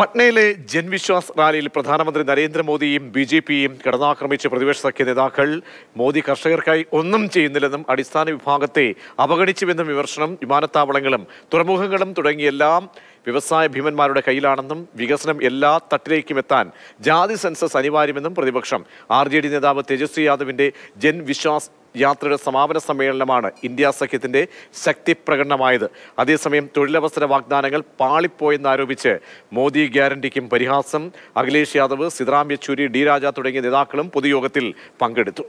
പട്നയിലെ ജൻവിശ്വാസ് റാലിയിൽ പ്രധാനമന്ത്രി നരേന്ദ്രമോദിയും ബി ജെ പിയും കടന്നാക്രമിച്ച പ്രതിപക്ഷ സഖ്യ നേതാക്കൾ മോദി കർഷകർക്കായി ഒന്നും ചെയ്യുന്നില്ലെന്നും അടിസ്ഥാന വിഭാഗത്തെ അവഗണിച്ചുവെന്നും വിമർശനം വിമാനത്താവളങ്ങളും തുറമുഖങ്ങളും തുടങ്ങിയെല്ലാം വ്യവസായ ഭീമന്മാരുടെ കയ്യിലാണെന്നും വികസനം എല്ലാ തട്ടിലേക്കും എത്താൻ ജാതി സെൻസസ് അനിവാര്യമെന്നും പ്രതിപക്ഷം ആർ നേതാവ് തേജസ്വി യാദവിന്റെ ജൻവിശ്വാസ് യാത്രയുടെ സമാപന സമ്മേളനമാണ് ഇന്ത്യ സഖ്യത്തിൻ്റെ ശക്തി പ്രകടനമായത് അതേസമയം തൊഴിലവസര വാഗ്ദാനങ്ങൾ പാളിപ്പോയെന്നാരോപിച്ച് മോദി ഗ്യാരണ്ടിക്കും പരിഹാസം അഖിലേഷ് യാദവ് സിദ്ധറാം യെച്ചൂരി ഡി രാജ തുടങ്ങിയ നേതാക്കളും പൊതുയോഗത്തിൽ പങ്കെടുത്തു